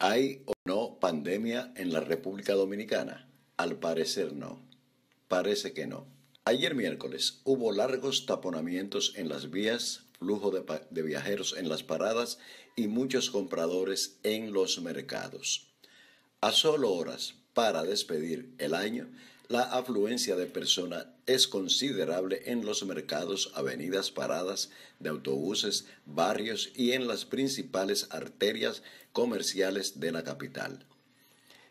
¿Hay o no pandemia en la República Dominicana? Al parecer no. Parece que no. Ayer miércoles hubo largos taponamientos en las vías, flujo de, viajeros en las paradas y muchos compradores en los mercados. A solo horas para despedir el año, la afluencia de personas es considerable en los mercados, avenidas, paradas de autobuses, barrios y en las principales arterias comerciales de la capital.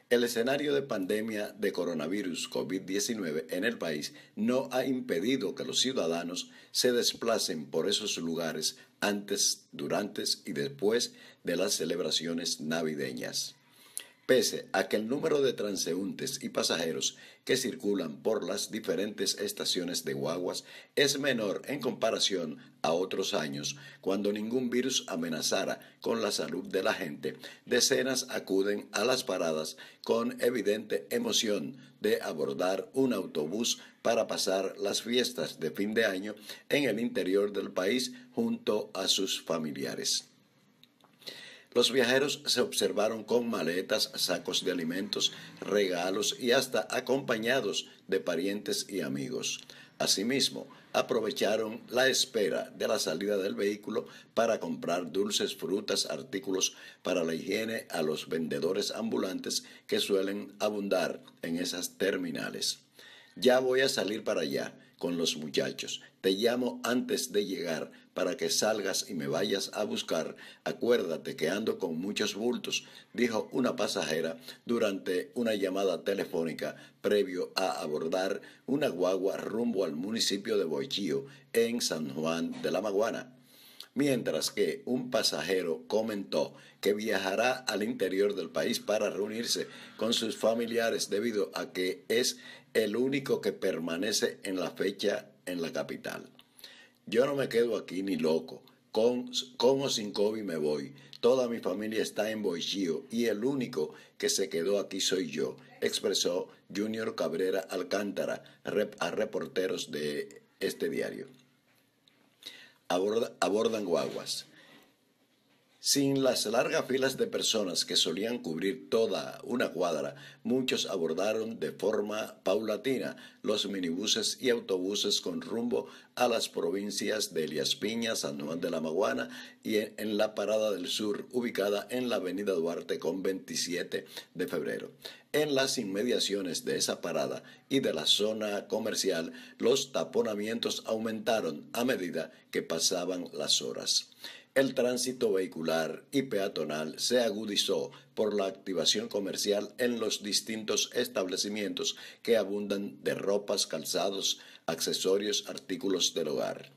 El escenario de pandemia de coronavirus COVID-19 en el país no ha impedido que los ciudadanos se desplacen por esos lugares antes, durante y después de las celebraciones navideñas pese a que el número de transeúntes y pasajeros que circulan por las diferentes estaciones de guaguas es menor en comparación a otros años, cuando ningún virus amenazara con la salud de la gente, decenas acuden a las paradas con evidente emoción de abordar un autobús para pasar las fiestas de fin de año en el interior del país junto a sus familiares. Los viajeros se observaron con maletas, sacos de alimentos, regalos y hasta acompañados de parientes y amigos. Asimismo, aprovecharon la espera de la salida del vehículo para comprar dulces, frutas, artículos para la higiene a los vendedores ambulantes que suelen abundar en esas terminales. Ya voy a salir para allá con los muchachos. Te llamo antes de llegar para que salgas y me vayas a buscar. Acuérdate que ando con muchos bultos, dijo una pasajera durante una llamada telefónica previo a abordar una guagua rumbo al municipio de Boichío, en San Juan de la Maguana mientras que un pasajero comentó que viajará al interior del país para reunirse con sus familiares debido a que es el único que permanece en la fecha en la capital. Yo no me quedo aquí ni loco. Con, sin COVID me voy. Toda mi familia está en Boichío y el único que se quedó aquí soy yo, expresó Junior Cabrera Alcántara a reporteros de este diario abordan guaguas. Sin las largas filas de personas que solían cubrir toda una cuadra, muchos abordaron de forma paulatina los minibuses y autobuses con rumbo a las provincias de Elías Piña, San Juan de la Maguana y en la Parada del Sur, ubicada en la Avenida Duarte con 27 de febrero. En las inmediaciones de esa parada y de la zona comercial, los taponamientos aumentaron a medida que pasaban las horas. El tránsito vehicular y peatonal se agudizó por la activación comercial en los distintos establecimientos que abundan de ropas, calzados, accesorios, artículos del hogar.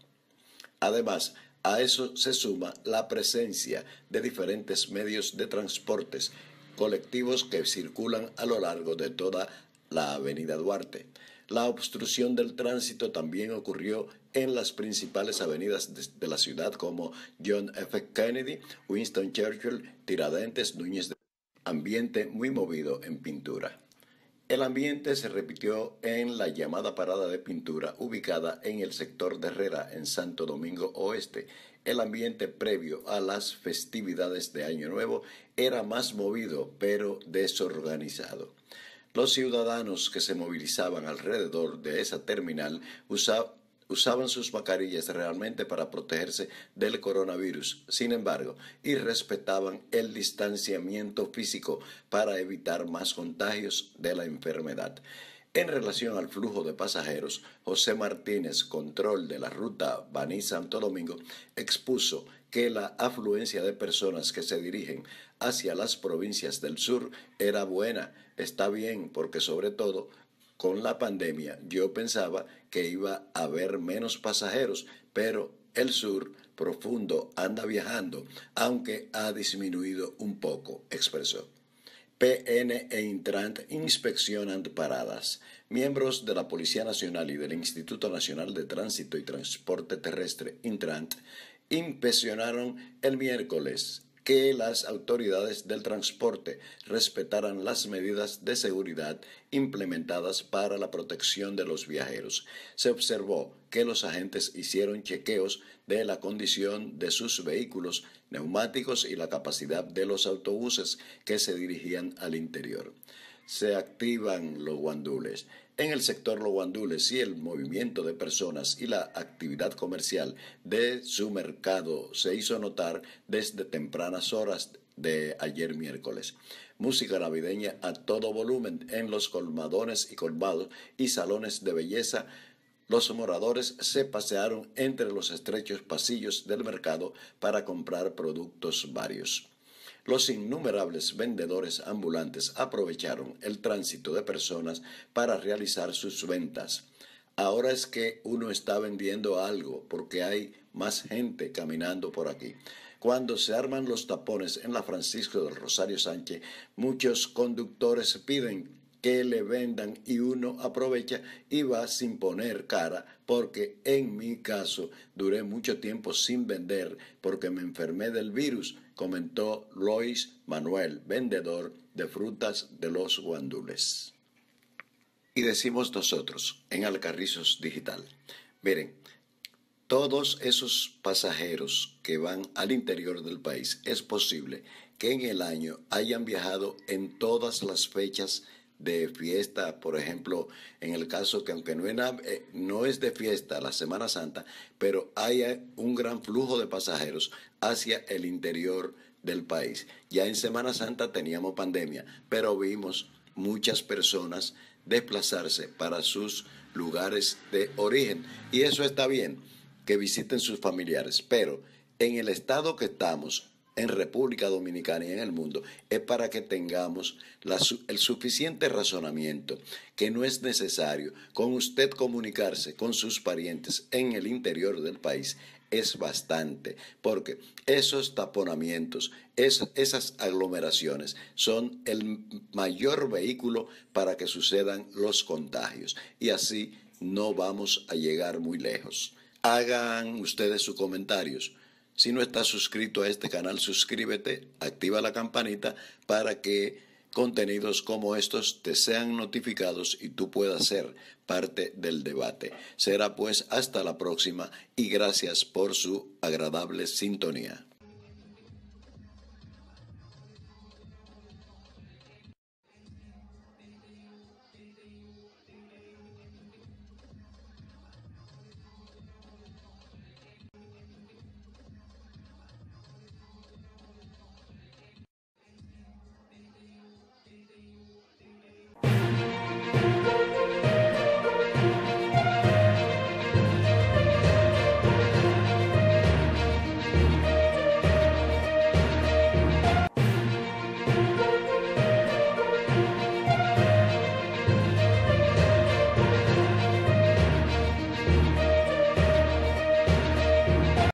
Además, a eso se suma la presencia de diferentes medios de transportes colectivos que circulan a lo largo de toda la avenida Duarte. La obstrucción del tránsito también ocurrió en las principales avenidas de, la ciudad como John F. Kennedy, Winston Churchill, Tiradentes, Núñez de... Ambiente muy movido en pintura. El ambiente se repitió en la llamada parada de pintura ubicada en el sector de Herrera, en Santo Domingo Oeste. El ambiente previo a las festividades de Año Nuevo era más movido, pero desorganizado. Los ciudadanos que se movilizaban alrededor de esa terminal usaban usaban sus mascarillas realmente para protegerse del coronavirus, sin embargo, y respetaban el distanciamiento físico para evitar más contagios de la enfermedad. En relación al flujo de pasajeros, José Martínez, control de la ruta Baní-Santo Domingo, expuso que la afluencia de personas que se dirigen hacia las provincias del sur era buena. Está bien porque sobre todo con la pandemia yo pensaba que iba a haber menos pasajeros, pero el sur profundo anda viajando, aunque ha disminuido un poco, expresó. PN e Intrant inspeccionan paradas. Miembros de la Policía Nacional y del Instituto Nacional de Tránsito y Transporte Terrestre, Intrant, inspeccionaron el miércoles que las autoridades del transporte respetaran las medidas de seguridad implementadas para la protección de los viajeros. Se observó que los agentes hicieron chequeos de la condición de sus vehículos, neumáticos y la capacidad de los autobuses que se dirigían al interior se activan los guandules. En el sector los guandules y el movimiento de personas y la actividad comercial de su mercado se hizo notar desde tempranas horas de ayer miércoles. Música navideña a todo volumen en los colmadones y colmados y salones de belleza los moradores se pasearon entre los estrechos pasillos del mercado para comprar productos varios los innumerables vendedores ambulantes aprovecharon el tránsito de personas para realizar sus ventas. Ahora es que uno está vendiendo algo porque hay más gente caminando por aquí. Cuando se arman los tapones en la Francisco del Rosario Sánchez, muchos conductores piden que le vendan y uno aprovecha y va sin poner cara, porque en mi caso duré mucho tiempo sin vender porque me enfermé del virus, comentó Lois Manuel, vendedor de frutas de los guandules. Y decimos nosotros en Alcarrizos Digital, miren, todos esos pasajeros que van al interior del país, es posible que en el año hayan viajado en todas las fechas de fiesta, por ejemplo, en el caso que aunque no, eh, no es de fiesta la Semana Santa, pero hay eh, un gran flujo de pasajeros hacia el interior del país. Ya en Semana Santa teníamos pandemia, pero vimos muchas personas desplazarse para sus lugares de origen. Y eso está bien, que visiten sus familiares, pero en el estado que estamos en República Dominicana y en el mundo, es para que tengamos el suficiente razonamiento que no es necesario con usted comunicarse con sus parientes en el interior del país. Es bastante, porque esos taponamientos, esas aglomeraciones son el mayor vehículo para que sucedan los contagios. Y así no vamos a llegar muy lejos. Hagan ustedes sus comentarios. Si no estás suscrito a este canal, suscríbete, activa la campanita para que contenidos como estos te sean notificados y tú puedas ser parte del debate. Será pues hasta la próxima y gracias por su agradable sintonía.